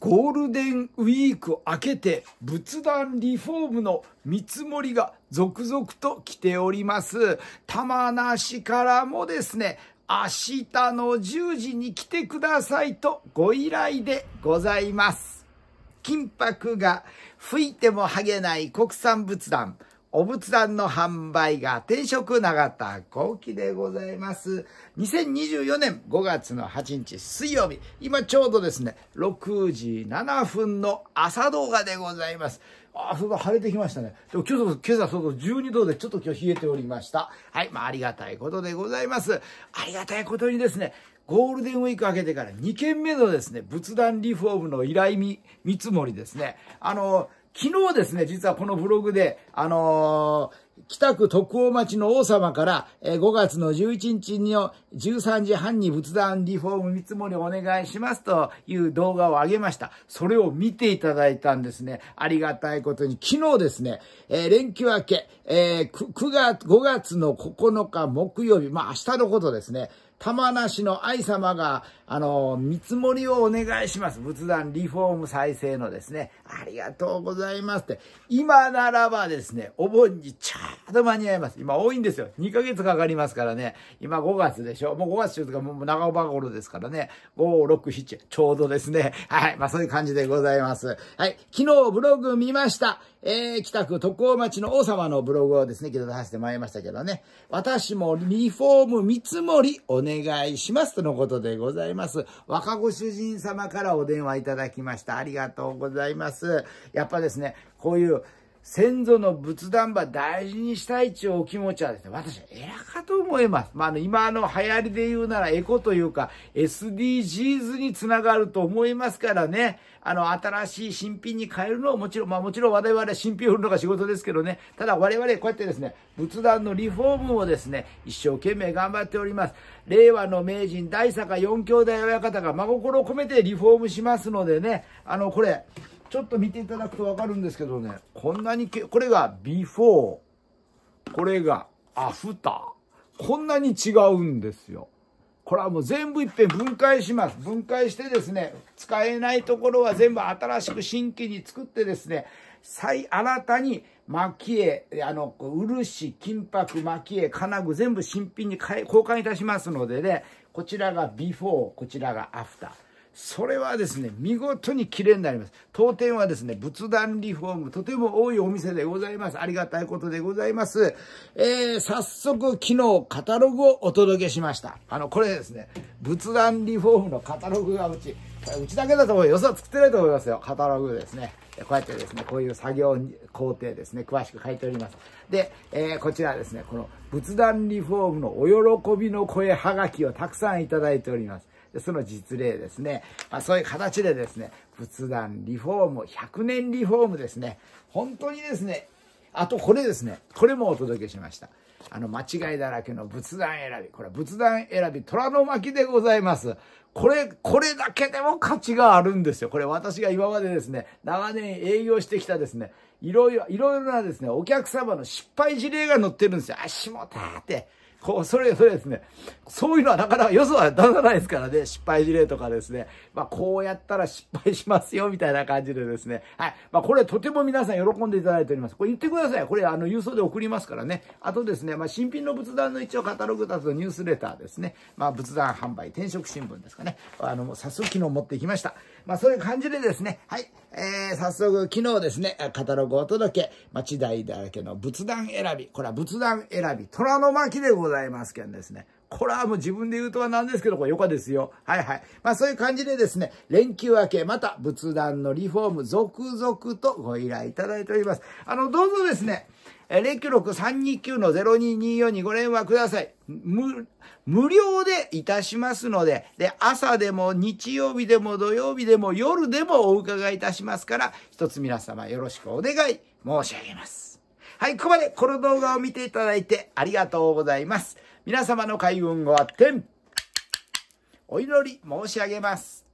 ゴールデンウィーク明けて仏壇リフォームの見積もりが続々と来ております。玉梨からもですね、明日の10時に来てくださいとご依頼でございます。金箔が吹いても剥げない国産仏壇。お仏壇の販売が転職長田幸喜でございます。2024年5月の8日水曜日、今ちょうどですね、6時7分の朝動画でございます。あ、そうだ、晴れてきましたね。でも今日、今朝そう12度でちょっと今日冷えておりました。はい、まあありがたいことでございます。ありがたいことにですね、ゴールデンウィーク明けてから2件目のですね、仏壇リフォームの依頼見、見積もりですね。あの、昨日ですね、実はこのブログで、あのー、北区徳王町の王様から、5月の11日の13時半に仏壇リフォーム見積もりお願いしますという動画を上げました。それを見ていただいたんですね。ありがたいことに、昨日ですね、えー、連休明け、えー、9月、5月の9日木曜日、まあ明日のことですね、玉梨の愛様が、あの、見積もりをお願いします。仏壇リフォーム再生のですね、ありがとうございますって。今ならばですね、お盆にちゃんと間に合います。今多いんですよ。2ヶ月かかりますからね。今5月でしょ。もう5月中とかもう長岡頃ですからね。5、6、7、ちょうどですね。はい。まあそういう感じでございます。はい。昨日ブログ見ました。えー、北区徳光町の王様のブログをですね、昨日出させてもらいましたけどね。私もリフォーム見積もりお願、す。願いしますとのことでございます。若ご主人様からお電話いただきました。ありがとうございます。やっぱですね、こういう、先祖の仏壇場大事にしたいうお気持ちはですね、私、偉かと思います。まあ、あの、今の流行りで言うならエコというか、SDGs につながると思いますからね、あの、新しい新品に変えるのはもちろん、まあもちろん我々新品を売るのが仕事ですけどね、ただ我々こうやってですね、仏壇のリフォームをですね、一生懸命頑張っております。令和の名人、大坂四兄弟親方が真心を込めてリフォームしますのでね、あの、これ、ちょっと見ていただくとわかるんですけどね、こんなにけ、これがビフォー、これがアフター。こんなに違うんですよ。これはもう全部いっぺん分解します。分解してですね、使えないところは全部新しく新規に作ってですね、再新たに蒔絵、あの、漆、金箔、蒔絵、金具全部新品に交換いたしますのでね、こちらがビフォー、こちらがアフター。それはですね、見事に綺麗になります。当店はですね、仏壇リフォーム、とても多いお店でございます。ありがたいことでございます。えー、早速、昨日、カタログをお届けしました。あの、これですね、仏壇リフォームのカタログがうち、うちだけだと思うよ。想作ってないと思いますよ。カタログですね。こうやってですね、こういう作業工程ですね、詳しく書いております。で、えー、こちらですね、この仏壇リフォームのお喜びの声はがきをたくさんいただいております。その実例ですね。まあ、そういう形でですね、仏壇リフォーム、100年リフォームですね。本当にですね、あとこれですね、これもお届けしました。あの、間違いだらけの仏壇選び。これは仏壇選び、虎の巻でございます。これ、これだけでも価値があるんですよ。これ私が今までですね、長年営業してきたですね、いろいろ、いろいろなですね、お客様の失敗事例が載ってるんですよ。足もたーって。こう、それそれですね、そういうのはなかなかよそは出さないですからね、失敗事例とかですね、まあ、こうやったら失敗しますよ、みたいな感じでですね、はい。まあ、これとても皆さん喜んでいただいております。これ言ってください。これ、あの、郵送で送りますからね。あとですね、まあ、新品の仏壇の一応カタログだとニュースレターですね。まあ、仏壇販売、転職新聞ですかね。あの、早速昨日持ってきました。まあ、そういう感じでですね、はい。えー、早速、昨日ですね、カタログをお届け、町代だらけの仏壇選び、これは仏壇選び、虎の巻でございます。ざいますけんですね。これはもう自分で言うとは何ですけど、これ良かですよ。はいはい。まあそういう感じでですね、連休明け、また仏壇のリフォーム続々とご依頼いただいております。あの、どうぞですね、096-329-0224にご連絡ください。無、無料でいたしますので、で、朝でも日曜日でも土曜日でも夜でもお伺いいたしますから、一つ皆様よろしくお願い申し上げます。はい、ここまでこの動画を見ていただいてありがとうございます。皆様の開運をあってお祈り申し上げます。